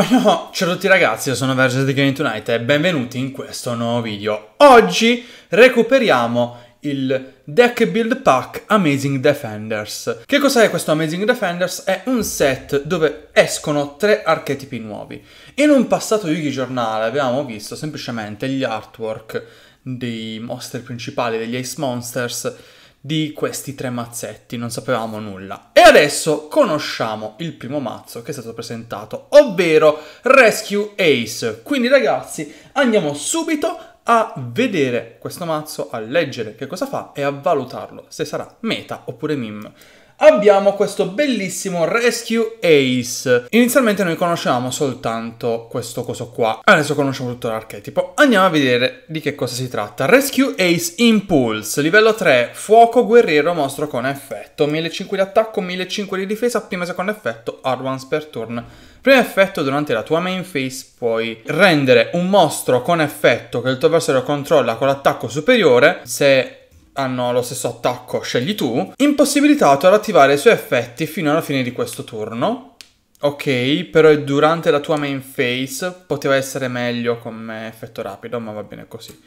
Oh no, ciao a tutti ragazzi, io sono Verges di Gaming Tonight e benvenuti in questo nuovo video. Oggi recuperiamo il Deck Build Pack Amazing Defenders. Che cos'è questo Amazing Defenders? È un set dove escono tre archetipi nuovi. In un passato Yugi giornale avevamo visto semplicemente gli artwork dei mostri principali, degli Ace Monsters, di questi tre mazzetti, non sapevamo nulla. E adesso conosciamo il primo mazzo che è stato presentato, ovvero Rescue Ace. Quindi ragazzi, andiamo subito a vedere questo mazzo, a leggere che cosa fa e a valutarlo se sarà meta oppure meme abbiamo questo bellissimo Rescue Ace. Inizialmente noi conoscevamo soltanto questo coso qua, adesso conosciamo tutto l'archetipo. Andiamo a vedere di che cosa si tratta. Rescue Ace Impulse, livello 3, fuoco guerriero mostro con effetto, 1500 di attacco, 1500 di difesa, prima e secondo effetto, hard once per turn. Primo effetto, durante la tua main phase puoi rendere un mostro con effetto che il tuo avversario controlla con l'attacco superiore, se hanno lo stesso attacco, scegli tu, impossibilitato ad attivare i suoi effetti fino alla fine di questo turno. Ok, però è durante la tua main phase poteva essere meglio come effetto rapido, ma va bene così.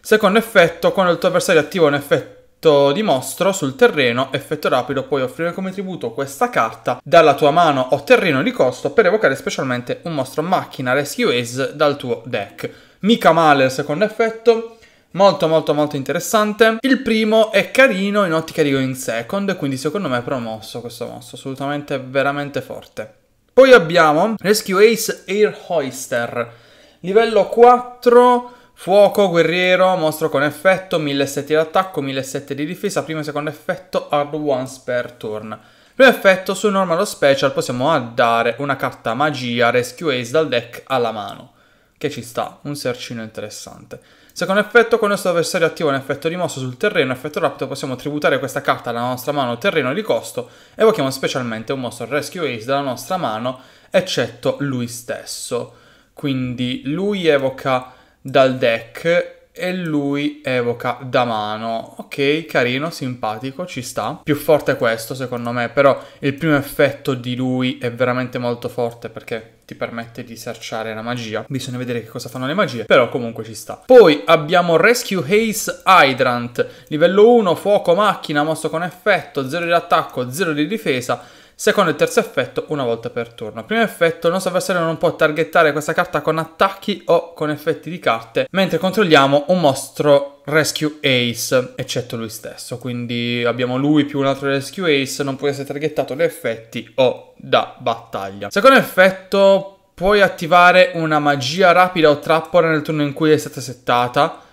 Secondo effetto, quando il tuo avversario attiva un effetto di mostro sul terreno, effetto rapido, puoi offrire come tributo questa carta dalla tua mano o terreno di costo per evocare specialmente un mostro macchina Rescue Ace dal tuo deck. Mica male il secondo effetto, molto molto molto interessante. Il primo è carino in ottica di going second, quindi secondo me è promosso questo mosso, assolutamente veramente forte. Poi abbiamo Rescue Ace Air Hoister, livello 4, fuoco, guerriero, mostro con effetto, 1700 di attacco, 1700 di difesa, primo e secondo effetto, hard once per turn. Primo effetto, su normalo special possiamo addare una carta magia Rescue Ace dal deck alla mano, che ci sta, un sercino interessante. Secondo effetto, con il nostro avversario attivo un effetto rimosso sul terreno, effetto rapido, possiamo tributare questa carta alla nostra mano terreno di costo, evochiamo specialmente un mostro Rescue Ace dalla nostra mano, eccetto lui stesso. Quindi lui evoca dal deck e lui evoca da mano. Ok, carino, simpatico, ci sta. Più forte questo secondo me, però il primo effetto di lui è veramente molto forte perché ti permette di searchare la magia. Bisogna vedere che cosa fanno le magie, però comunque ci sta. Poi abbiamo Rescue Haze Hydrant, livello 1, fuoco macchina, mosso con effetto, 0 di attacco, 0 di difesa Secondo e terzo effetto una volta per turno. Primo effetto, il nostro avversario non può targettare questa carta con attacchi o con effetti di carte, mentre controlliamo un mostro Rescue Ace, eccetto lui stesso. Quindi abbiamo lui più un altro Rescue Ace, non può essere targettato da effetti o da battaglia. Secondo effetto, puoi attivare una magia rapida o trappola nel turno in cui è stata settata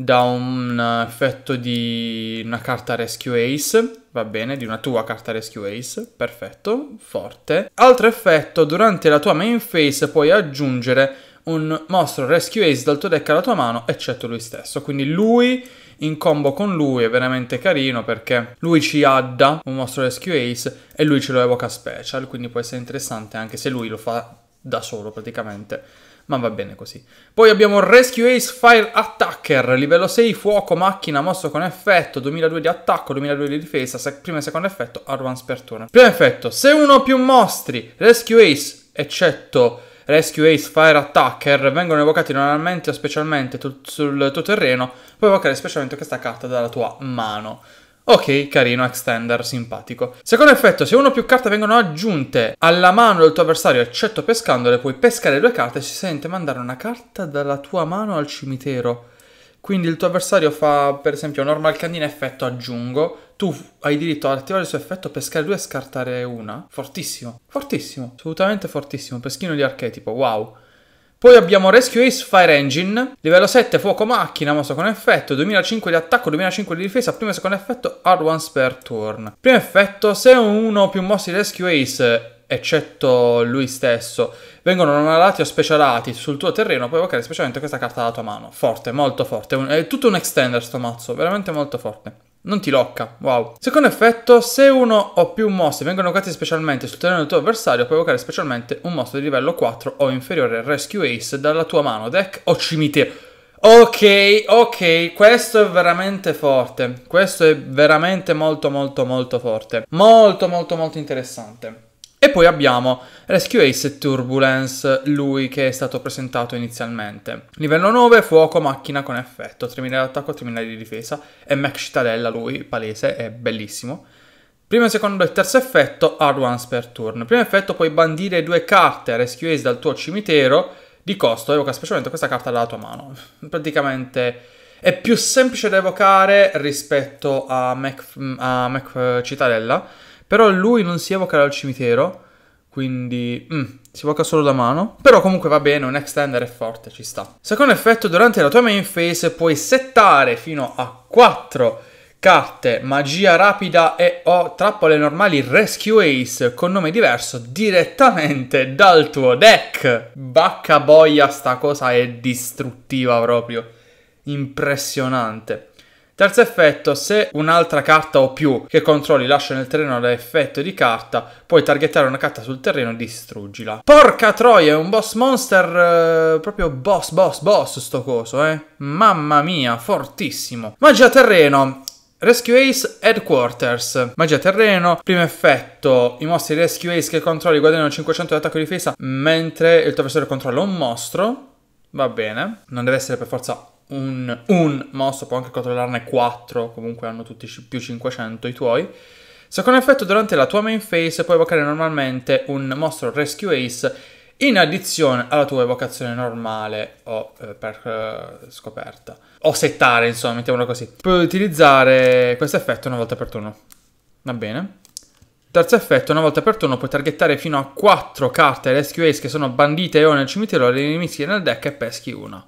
da un effetto di una carta Rescue Ace, va bene, di una tua carta Rescue Ace, perfetto, forte. Altro effetto, durante la tua main phase puoi aggiungere un mostro Rescue Ace dal tuo deck alla tua mano, eccetto lui stesso. Quindi lui in combo con lui è veramente carino perché lui ci adda un mostro Rescue Ace e lui ce lo evoca special, quindi può essere interessante anche se lui lo fa da solo praticamente ma va bene così. Poi abbiamo Rescue Ace Fire Attacker, livello 6, fuoco, macchina, mosso con effetto, 2002 di attacco, 2002 di difesa, sec- primo e secondo effetto, advance per turno. Primo effetto, se uno o più mostri, Rescue Ace, eccetto... Rescue Ace, Fire Attacker vengono evocati normalmente o specialmente tu sul tuo terreno, puoi evocare specialmente questa carta dalla tua mano. Ok, carino, extender, simpatico. Secondo effetto, se una o più carte vengono aggiunte alla mano del tuo avversario, eccetto pescandole, puoi pescare due carte e si sente mandare una carta dalla tua mano al cimitero. Quindi il tuo avversario fa, per esempio, normal candina effetto aggiungo. Tu hai diritto ad attivare il suo effetto, pescare due e scartare una. Fortissimo, fortissimo, assolutamente fortissimo. Peschino di archetipo, wow. Poi abbiamo Rescue Ace Fire Engine, livello 7 fuoco macchina, mossa con effetto, 2005 di attacco, 2005 di difesa, primo e secondo effetto, hard once per turn. Primo effetto, se uno o più mossi di Rescue Ace eccetto lui stesso, vengono non analati o specialati sul tuo terreno, puoi evocare specialmente questa carta dalla tua mano. Forte, molto forte. È tutto un extender sto mazzo, veramente molto forte non ti locca, wow. Secondo effetto, se uno o più mosse vengono giocate specialmente sul terreno del tuo avversario, puoi evocare specialmente un mostro di livello 4 o inferiore Rescue Ace dalla tua mano, deck o cimitero. Ok, ok, questo è veramente forte. Questo è veramente molto molto molto forte. Molto molto molto interessante. E poi abbiamo Rescue Ace Turbulence, lui che è stato presentato inizialmente. Livello 9, fuoco, macchina con effetto, 3.000 di attacco, 3.000 di difesa, e Mac Citadella, lui, palese, è bellissimo. Primo, secondo e terzo effetto, hard once per turn. Primo effetto, puoi bandire due carte Rescue Ace dal tuo cimitero, di costo, evoca specialmente questa carta dalla tua mano. Praticamente è più semplice da evocare rispetto a Mac, a Mac eh, Cittadella, però lui non si evoca dal cimitero, quindi mm, si evoca solo da mano. Però comunque va bene, un extender è forte, ci sta. Secondo effetto, durante la tua main phase puoi settare fino a 4 carte, magia rapida e o trappole normali Rescue Ace con nome diverso direttamente dal tuo deck. Bacca boia, sta cosa è distruttiva proprio impressionante. Terzo effetto, se un'altra carta o più che controlli lascia nel terreno l'effetto di carta, puoi targettare una carta sul terreno e distruggila. Porca troia, è un boss monster eh, proprio boss boss boss sto coso, eh. Mamma mia, fortissimo. Magia terreno, Rescue Ace Headquarters, magia terreno, primo effetto, i mostri Rescue Ace che controlli guadagnano 500 di attacco e difesa mentre il tuo avversario controlla un mostro, va bene, non deve essere per forza un, un mosso, può anche controllarne 4, comunque hanno tutti più 500 i tuoi. Secondo effetto, durante la tua main phase puoi evocare normalmente un mostro Rescue Ace in addizione alla tua evocazione normale o eh, per eh, scoperta. O settare, insomma, mettiamolo così. Puoi utilizzare questo effetto una volta per turno. Va bene. Terzo effetto, una volta per turno puoi targettare fino a 4 carte Rescue Ace che sono bandite o nel cimitero le nemici nel deck e peschi una.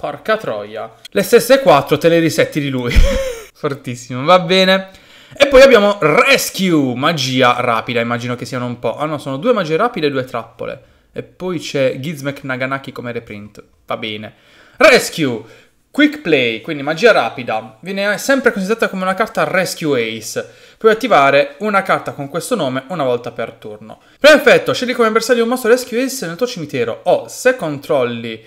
Porca troia. Le stesse 4 te le risetti di lui. Fortissimo, va bene. E poi abbiamo Rescue, magia rapida, immagino che siano un po'. Ah no, sono due magie rapide e due trappole. E poi c'è Gizmek Naganaki come reprint. Va bene. Rescue, Quick Play, quindi magia rapida, viene sempre considerata come una carta Rescue Ace. Puoi attivare una carta con questo nome una volta per turno. Perfetto, scegli come bersaglio un mostro Rescue Ace nel tuo cimitero o se controlli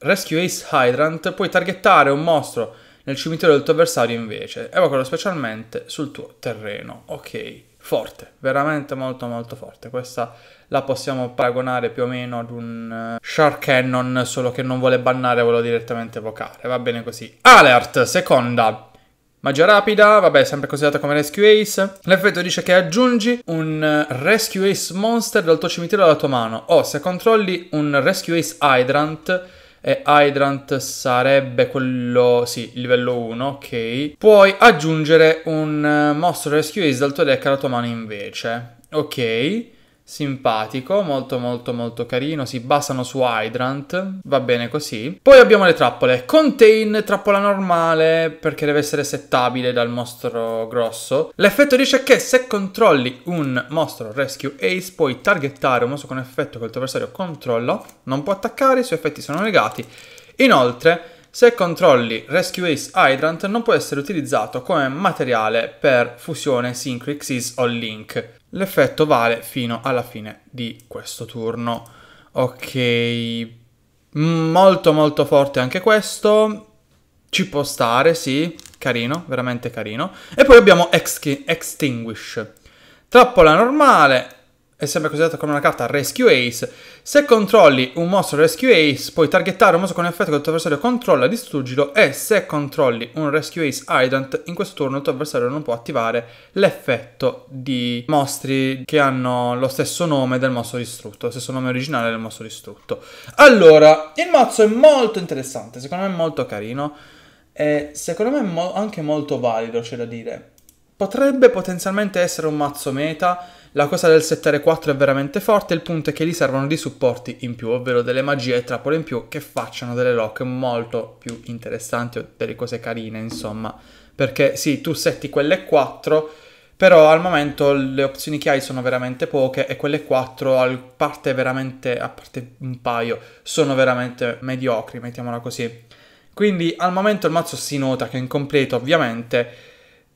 Rescue Ace Hydrant puoi targettare un mostro nel cimitero del tuo avversario invece, evocalo specialmente sul tuo terreno. Ok, forte, veramente molto molto forte. Questa la possiamo paragonare più o meno ad un eh, Shark Cannon, solo che non vuole bannare, vuole direttamente evocare. Va bene così. Alert, seconda. Magia rapida, vabbè, sempre considerata come Rescue Ace. L'effetto dice che aggiungi un eh, Rescue Ace Monster dal tuo cimitero alla tua mano. O oh, se controlli un Rescue Ace Hydrant, e Hydrant sarebbe quello, sì, livello 1, ok. Puoi aggiungere un eh, mostro rescue dal tuo deck alla tua mano invece, ok simpatico, molto molto molto carino, si basano su Hydrant, va bene così. Poi abbiamo le trappole, Contain, trappola normale, perché deve essere settabile dal mostro grosso. L'effetto dice che se controlli un mostro Rescue Ace puoi targettare un mostro con effetto che il tuo avversario controlla, non può attaccare, i suoi effetti sono negati. Inoltre... Se controlli Rescue Ace Hydrant non può essere utilizzato come materiale per fusione Syncrixis o Link. L'effetto vale fino alla fine di questo turno. Ok, molto molto forte anche questo. Ci può stare, sì, carino, veramente carino. E poi abbiamo Extinguish. Trappola normale, è sempre considerata come una carta Rescue Ace. Se controlli un mostro Rescue Ace, puoi targettare un mostro con effetto che il tuo avversario controlla e distruggilo e se controlli un Rescue Ace Hydrant, in questo turno il tuo avversario non può attivare l'effetto di mostri che hanno lo stesso nome del mostro distrutto, lo stesso nome originale del mostro distrutto. Allora, il mazzo è molto interessante, secondo me è molto carino e secondo me è mo anche molto valido, c'è da dire. Potrebbe potenzialmente essere un mazzo meta la cosa del settare 4 è veramente forte, il punto è che gli servono dei supporti in più, ovvero delle magie e trappole in più che facciano delle lock molto più interessanti o delle cose carine, insomma. Perché sì, tu setti quelle 4, però al momento le opzioni che hai sono veramente poche e quelle 4 a parte veramente, a parte un paio, sono veramente mediocri, mettiamola così. Quindi al momento il mazzo si nota che è incompleto ovviamente,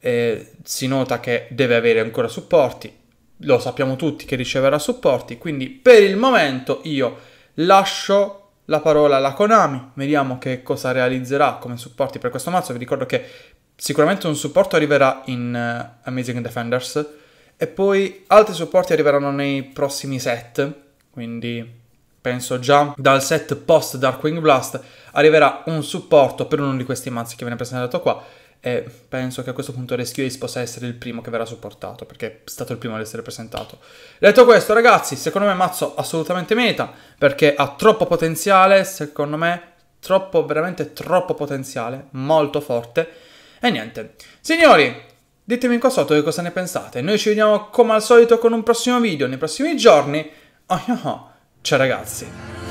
eh, si nota che deve avere ancora supporti, lo sappiamo tutti che riceverà supporti, quindi per il momento io lascio la parola alla Konami, vediamo che cosa realizzerà come supporti per questo mazzo, vi ricordo che sicuramente un supporto arriverà in uh, Amazing Defenders e poi altri supporti arriveranno nei prossimi set, quindi penso già dal set post Darkwing Blast arriverà un supporto per uno di questi mazzi che viene presentato qua e penso che a questo punto Rescue Ace possa essere il primo che verrà supportato, perché è stato il primo ad essere presentato. Detto questo, ragazzi, secondo me Mazzo assolutamente meta, perché ha troppo potenziale, secondo me troppo, veramente troppo potenziale, molto forte. E niente, signori, ditemi qua sotto che cosa ne pensate. Noi ci vediamo come al solito con un prossimo video nei prossimi giorni. Oh, oh, oh. Ciao ragazzi!